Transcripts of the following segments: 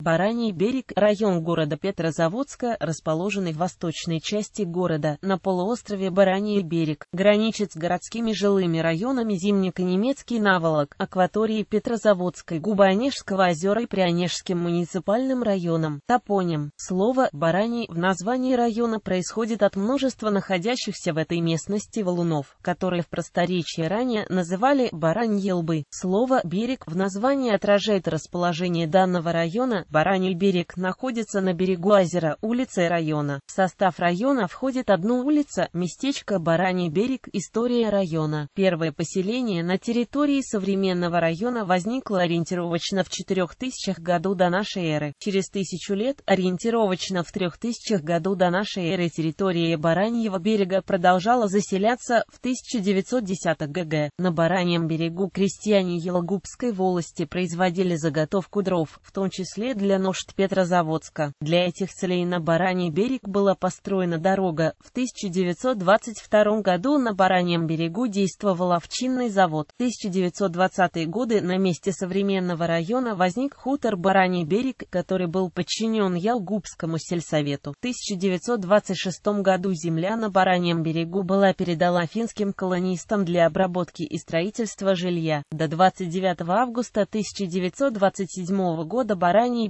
Бараний берег – район города Петрозаводска, расположенный в восточной части города, на полуострове Бараний берег, граничит с городскими жилыми районами Зимнико-Немецкий наволок, акватории Петрозаводской, Губанежского озера и Прянежским муниципальным районом. Топоним. Слово «бараний» в названии района происходит от множества находящихся в этой местности валунов, которые в просторечии ранее называли «бараньи лбы». Слово «берег» в названии отражает расположение данного района, Бараний берег находится на берегу озера, улицы района. В состав района входит одну улица, местечко Бараний берег, история района. Первое поселение на территории современного района возникло ориентировочно в 4000 году до нашей эры. Через тысячу лет, ориентировочно в 3000 году до нашей эры территория Бараньего берега продолжала заселяться в 1910 г.г. На Бараньем берегу крестьяне Елогубской волости производили заготовку дров, в том числе для нужд Петрозаводска. Для этих целей на Бараний берег была построена дорога. В 1922 году на Бараньем берегу действовал овчинный завод. В 1920-е годы на месте современного района возник хутор Бараний берег, который был подчинен Ялгубскому сельсовету. В 1926 году земля на Бараньем берегу была передана финским колонистам для обработки и строительства жилья. До 29 августа 1927 года Бараний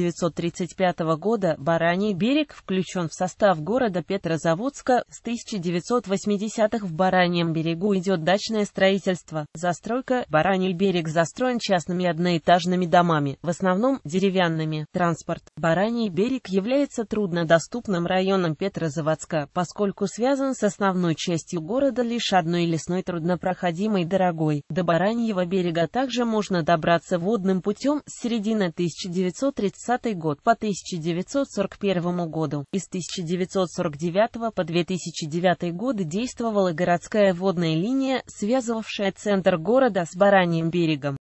1935 года Бараний берег включен в состав города Петрозаводска, с 1980-х в Бараньем берегу идет дачное строительство, застройка, Бараний берег застроен частными одноэтажными домами, в основном деревянными, транспорт. Бараний берег является труднодоступным районом Петрозаводска, поскольку связан с основной частью города лишь одной лесной труднопроходимой дорогой. До Бараньего берега также можно добраться водным путем с середины 1930 1920 год по 1941 году. Из 1949 по 2009 годы действовала городская водная линия, связывавшая центр города с Бараньим берегом.